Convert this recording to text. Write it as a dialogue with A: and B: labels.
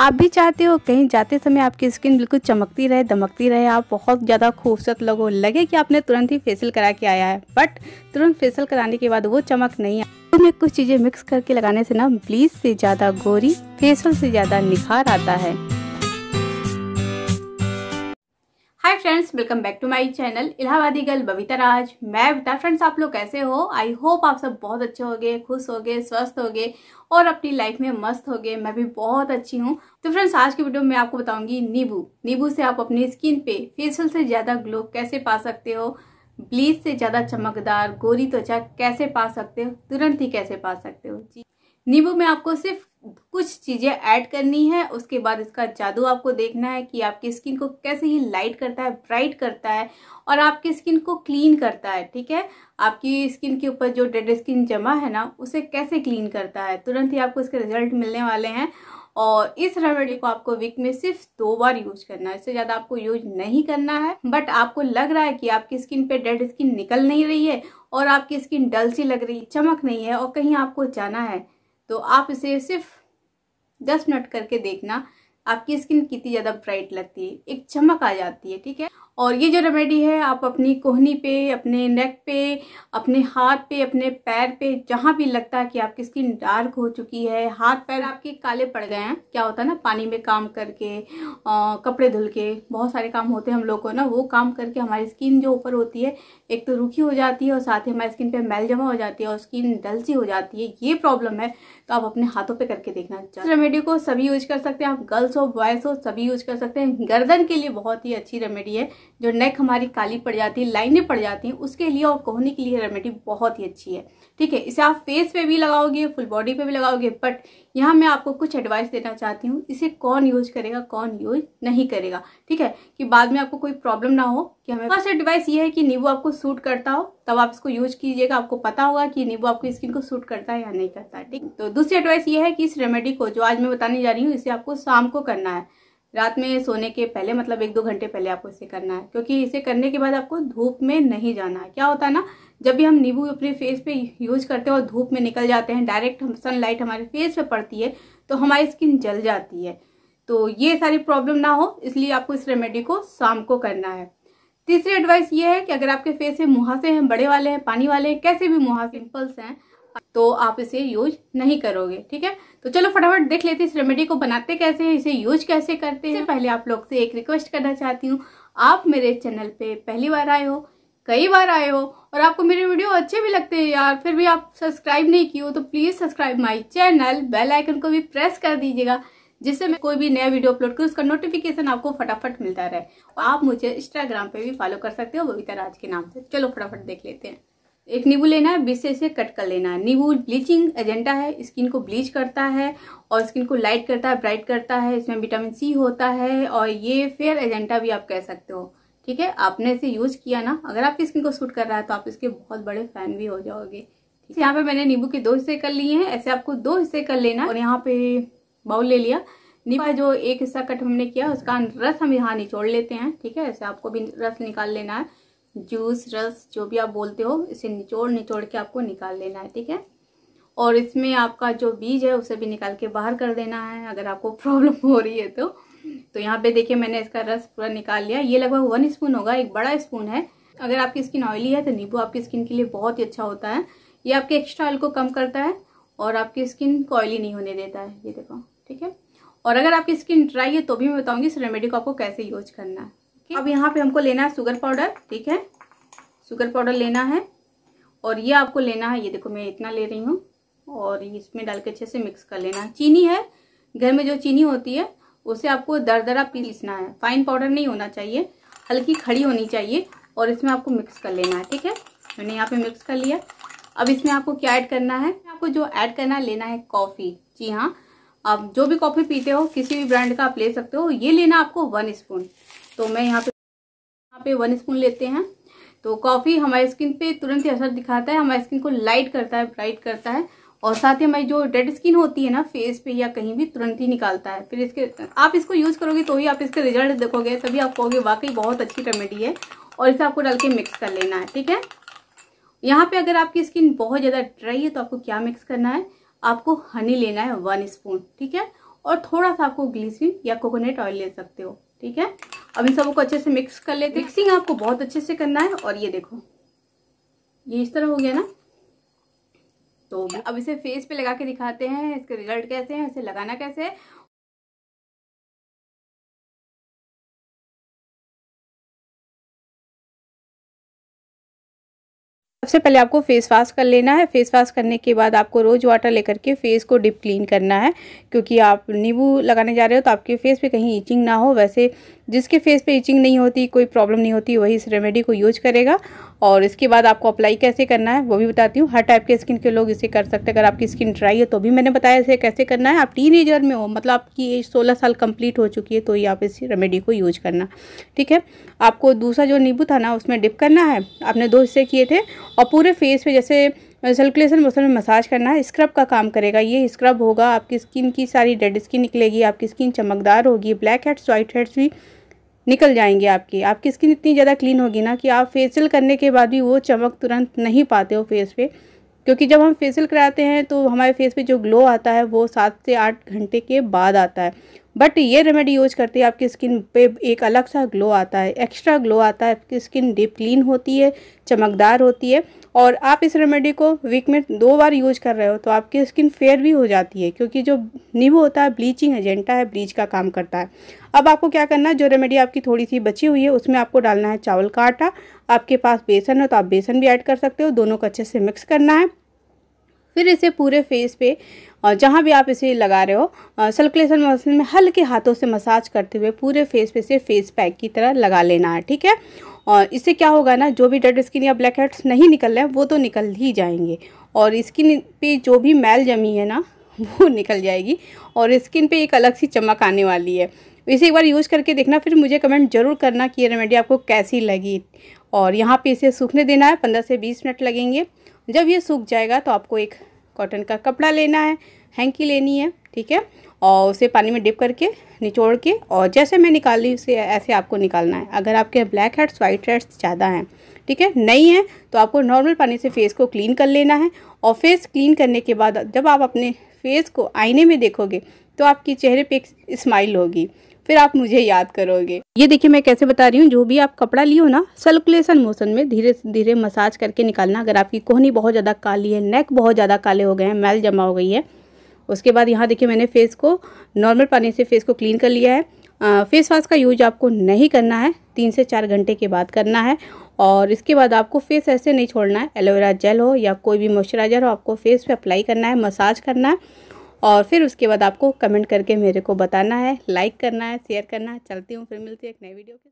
A: आप भी चाहते हो कहीं जाते समय आपकी स्किन बिल्कुल चमकती रहे दमकती रहे आप बहुत ज़्यादा खूबसूरत लगो लगे कि आपने तुरंत ही फेशियल करा के आया है बट तुरंत फेशियल कराने के बाद वो चमक नहीं है तो कुछ चीज़ें मिक्स करके लगाने से ना ब्लीच से ज़्यादा गोरी फेशियल से ज़्यादा निखार आता है hi friends welcome back to my channel Allahabadi girl Babita Raj मैं बता फ्रेंड्स आप लोग कैसे हो आई होप आप सब बहुत अच्छे हो खुश हो स्वस्थ हो और अपनी लाइफ में मस्त हो मैं भी बहुत अच्छी हूँ तो फ्रेंड्स आज की वीडियो में आपको बताऊंगी नींबू नींबू से आप अपनी स्किन पे फेसल से ज़्यादा ग्लो कैसे पा सकते हो ब्लीच से ज़्यादा चमकदार गोरी त्वचा कैसे पा सकते हो तुरंत ही कैसे पा सकते हो जी नींबू में आपको सिर्फ कुछ चीज़ें ऐड करनी है उसके बाद इसका जादू आपको देखना है कि आपकी स्किन को कैसे ही लाइट करता है ब्राइट करता है और आपकी स्किन को क्लीन करता है ठीक है आपकी स्किन के ऊपर जो डेड स्किन जमा है ना उसे कैसे क्लीन करता है तुरंत ही आपको इसके रिजल्ट मिलने वाले हैं और इस रेमेडी को आपको वीक में सिर्फ दो बार यूज करना है इससे ज़्यादा आपको यूज नहीं करना है बट आपको लग रहा है कि आपकी स्किन पे डेड स्किन निकल नहीं रही है और आपकी स्किन डल सी लग रही है चमक नहीं है और कहीं आपको जाना है तो आप इसे सिर्फ दस मिनट करके देखना आपकी स्किन कितनी ज़्यादा ब्राइट लगती है एक चमक आ जाती है ठीक है और ये जो रेमेडी है आप अपनी कोहनी पे अपने नेक पे अपने हाथ पे अपने पैर पे जहाँ भी लगता है कि आपकी स्किन डार्क हो चुकी है हाथ पैर आपके काले पड़ गए हैं क्या होता है ना पानी में काम करके आ, कपड़े धुल के बहुत सारे काम होते हैं हम लोग को ना वो काम करके हमारी स्किन जो ऊपर होती है एक तो रूखी हो जाती है और साथ ही हमारी स्किन पर मैल जमा हो जाती है और स्किन डल सी हो जाती है ये प्रॉब्लम है तो आप अपने हाथों पे करके देखना चाहिए रेमेडी को सभी यूज कर सकते हैं आप गर्ल्स हो बॉयज़ हो सभी यूज कर सकते हैं गर्दन के लिए बहुत ही अच्छी रेमेडी है जो नेक हमारी काली पड़ जाती है लाइनें पड़ जाती हैं उसके लिए और कोहनी के लिए रेमेडी बहुत ही अच्छी है ठीक है इसे आप फेस पे भी लगाओगे फुल बॉडी पे भी लगाओगे बट यहाँ मैं आपको कुछ एडवाइस देना चाहती हूँ इसे कौन यूज करेगा कौन यूज नहीं करेगा ठीक है कि बाद में आपको कोई प्रॉब्लम ना हो कि हमें फर्स्ट एडवाइस ये है कि नींबू आपको सूट करता हो तब आप इसको यूज कीजिएगा आपको पता होगा कि नींबू आपकी स्किन को सूट करता है या नहीं करता ठीक तो दूसरी एडवाइस ये है कि इस रेमेडी को जो आज मैं बताने जा रही हूँ इसे आपको शाम को करना है रात में सोने के पहले मतलब एक दो घंटे पहले आपको इसे करना है क्योंकि इसे करने के बाद आपको धूप में नहीं जाना है क्या होता है ना जब भी हम नींबू अपने फेस पे यूज करते हैं और धूप में निकल जाते हैं डायरेक्ट हम सनलाइट हमारे फेस पे पड़ती है तो हमारी स्किन जल जाती है तो ये सारी प्रॉब्लम ना हो इसलिए आपको इस रेमेडी को शाम को करना है तीसरी एडवाइस ये है कि अगर आपके फेस में मुहासे हैं बड़े वाले हैं पानी वाले हैं कैसे भी मुहा पिम्पल्स हैं तो आप इसे यूज नहीं करोगे ठीक है तो चलो फटाफट देख लेते हैं इस रेमेडी को बनाते कैसे हैं इसे यूज कैसे करते हैं पहले आप लोग से एक रिक्वेस्ट करना चाहती हूँ आप मेरे चैनल पे पहली बार आए हो कई बार आए हो और आपको मेरे वीडियो अच्छे भी लगते हैं यार फिर भी आप सब्सक्राइब नहीं किए हो तो please subscribe my channel bell icon को भी प्रेस कर दीजिएगा जिससे मैं कोई भी नया वीडियो अपलोड करूँ उसका नोटिफिकेशन आपको फटाफट मिलता रहे और आप मुझे इंस्टाग्राम पे भी फॉलो कर सकते हो बबीता राज के नाम से चलो फटाफट देख लेते हैं एक नींबू लेना है बीस से इसे कट कर लेना है नींबू ब्लीचिंग एजेंटा है स्किन को ब्लीच करता है और स्किन को लाइट करता है ब्राइट करता है इसमें विटामिन सी होता है और ये फेयर एजेंटा भी आप कह सकते हो ठीक है आपने इसे यूज किया ना अगर आपकी स्किन को सूट कर रहा है तो आप इसके बहुत बड़े फैन भी हो जाओगे यहाँ पे मैंने नींबू के दो हिस्से कर लिए हैं ऐसे आपको दो हिस्से कर लेना और यहाँ पे बाउल ले लिया नींबू जो एक हिस्सा कट हमने किया उसका रस हम यहाँ निचोड़ लेते हैं ठीक है ऐसे आपको भी रस निकाल लेना है जूस रस जो भी आप बोलते हो इसे निचोड़ निचोड़ के आपको निकाल लेना है ठीक है और इसमें आपका जो बीज है उसे भी निकाल के बाहर कर देना है अगर आपको प्रॉब्लम हो रही है तो तो यहाँ पे देखिए मैंने इसका रस पूरा निकाल लिया ये लगभग वन स्पून होगा एक बड़ा स्पून है अगर आपकी स्किन ऑयली है तो नींबू आपकी स्किन के लिए बहुत ही अच्छा होता है ये आपके एक्स्ट्रा ऑयल को कम करता है और आपकी स्किन को ऑयली नहीं होने देता है ये देखो ठीक है और अगर आपकी स्किन ड्राई है तो भी मैं बताऊंगी इस रेमेडी को आपको कैसे यूज करना है अब यहाँ पे हमको लेना है शुगर पाउडर ठीक है शुगर पाउडर लेना है और ये आपको लेना है ये देखो मैं इतना ले रही हूँ और इसमें डाल के अच्छे से मिक्स कर लेना है चीनी है घर में जो चीनी होती है उसे आपको दर दरा पीसना है फाइन पाउडर नहीं होना चाहिए हल्की खड़ी होनी चाहिए और इसमें आपको मिक्स कर लेना है ठीक है मैंने यहाँ पे मिक्स कर लिया अब इसमें आपको क्या ऐड करना है आपको जो ऐड करना है लेना है कॉफ़ी जी हाँ आप जो भी कॉफ़ी पीते हो किसी भी ब्रांड का आप ले सकते हो ये लेना आपको वन स्पून तो मैं यहाँ पे यहाँ पे वन स्पून लेते हैं तो कॉफ़ी हमारे स्किन पे तुरंत ही असर दिखाता है हमारे स्किन को लाइट करता है ब्राइट करता है और साथ ही हमारी जो डेड स्किन होती है ना फेस पे या कहीं भी तुरंत ही निकालता है फिर इसके आप इसको यूज़ करोगे तो ही आप इसके रिजल्ट देखोगे तभी आप कहोगे वाकई बहुत अच्छी रेमेडी है और इसे आपको डाल के मिक्स कर लेना है ठीक है यहाँ पे अगर आपकी स्किन बहुत ज़्यादा ड्राई है तो आपको क्या मिक्स करना है आपको हनी लेना है वन स्पून ठीक है और थोड़ा सा आपको ग्लीसिन या कोकोनट ऑयल ले सकते हो ठीक है अब इन सबों को अच्छे से मिक्स कर लेते मिक्सिंग आपको बहुत अच्छे से करना है और ये देखो ये इस तरह हो गया ना तो अब इसे फेस पे लगा के दिखाते हैं इसके रिजल्ट कैसे हैं इसे लगाना कैसे है सबसे पहले आपको फेस वाश कर लेना है फेस वाश करने के बाद आपको रोज़ वाटर लेकर के फेस को डिप क्लीन करना है क्योंकि आप नींबू लगाने जा रहे हो तो आपके फेस पे कहीं ईचिंग ना हो वैसे जिसके फेस पे इचिंग नहीं होती कोई प्रॉब्लम नहीं होती वही इस रेमेडी को यूज करेगा और इसके बाद आपको अप्लाई कैसे करना है वो भी बताती हूँ हर टाइप के स्किन के लोग इसे कर सकते हैं अगर आपकी स्किन ड्राई है तो भी मैंने बताया इसे कैसे करना है आप टीन में हो मतलब आपकी एज सोलह साल कंप्लीट हो चुकी है तो ही आप इस रेमेडी को यूज करना ठीक है आपको दूसरा जो नींबू था ना उसमें डिप करना है आपने दो हिस्से किए थे और पूरे फेस पर जैसे सर्कुलेशन मोशन में मसाज करना है स्क्रब का काम करेगा ये स्क्रब होगा आपकी स्किन की सारी डेड स्किन निकलेगी आपकी स्किन चमकदार होगी ब्लैक हेड्स वाइट हेड्स भी निकल जाएंगे आपकी आपकी स्किन इतनी ज़्यादा क्लीन होगी ना कि आप फेसियल करने के बाद भी वो चमक तुरंत नहीं पाते हो फेस पे क्योंकि जब हम फेसियल कराते हैं तो हमारे फेस पे जो ग्लो आता है वो सात से आठ घंटे के बाद आता है बट ये रेमेडी यूज करते हैं आपकी स्किन पे एक अलग सा ग्लो आता है एक्स्ट्रा ग्लो आता है आपकी स्किन डीप क्लीन होती है चमकदार होती है और आप इस रेमेडी को वीक में दो बार यूज कर रहे हो तो आपकी स्किन फेयर भी हो जाती है क्योंकि जो नींबू होता है ब्लीचिंग एजेंटा है ब्लीच का काम करता है अब आपको क्या करना है जो रेमेडी आपकी थोड़ी सी बची हुई है उसमें आपको डालना है चावल का आटा आपके पास बेसन है तो आप बेसन भी ऐड कर सकते हो दोनों को अच्छे से मिक्स करना है फिर इसे पूरे फेस पे और जहाँ भी आप इसे लगा रहे हो सर्कुलेशन मशीन में हल्के हाथों से मसाज करते हुए पूरे फेस पे से फेस पैक की तरह लगा लेना है ठीक है और इससे क्या होगा ना जो भी डेड स्किन या ब्लैक हेड्स नहीं निकल रहे हैं वो तो निकल ही जाएंगे और स्किन पे जो भी मैल जमी है ना वो निकल जाएगी और स्किन पे एक अलग सी चमक आने वाली है इसे एक बार यूज़ करके देखना फिर मुझे कमेंट ज़रूर करना कि ये रेमेडी आपको कैसी लगी और यहाँ पे इसे सूखने देना है पंद्रह से बीस मिनट लगेंगे जब ये सूख जाएगा तो आपको एक कॉटन का कपड़ा लेना है हैंकी लेनी है ठीक है और उसे पानी में डिप करके निचोड़ के और जैसे मैं निकाल ली उसे ऐसे आपको निकालना है अगर आपके ब्लैक हेड्स वाइट हेड्स ज़्यादा हैं ठीक है नहीं है तो आपको नॉर्मल पानी से फेस को क्लीन कर लेना है और फेस क्लीन करने के बाद जब आप अपने फेस को आईने में देखोगे तो आपके चेहरे पे एक स्माइल होगी फिर आप मुझे याद करोगे ये देखिए मैं कैसे बता रही हूँ जो भी आप कपड़ा लियो ना सर्कुलेशन मोशन में धीरे धीरे मसाज करके निकालना अगर आपकी कोहनी बहुत ज़्यादा काली है नेक बहुत ज़्यादा काले हो गए हैं मैल जमा हो गई है उसके बाद यहाँ देखिए मैंने फेस को नॉर्मल पानी से फेस को क्लीन कर लिया है फेस वाश का यूज आपको नहीं करना है तीन से चार घंटे के बाद करना है और इसके बाद आपको फेस ऐसे नहीं छोड़ना है एलोवेरा जेल हो या कोई भी मॉइस्चराइज़र हो आपको फेस पे अप्लाई करना है मसाज करना है और फिर उसके बाद आपको कमेंट करके मेरे को बताना है लाइक करना है शेयर करना है चलती हूँ फिर मिलती है एक नई वीडियो के साथ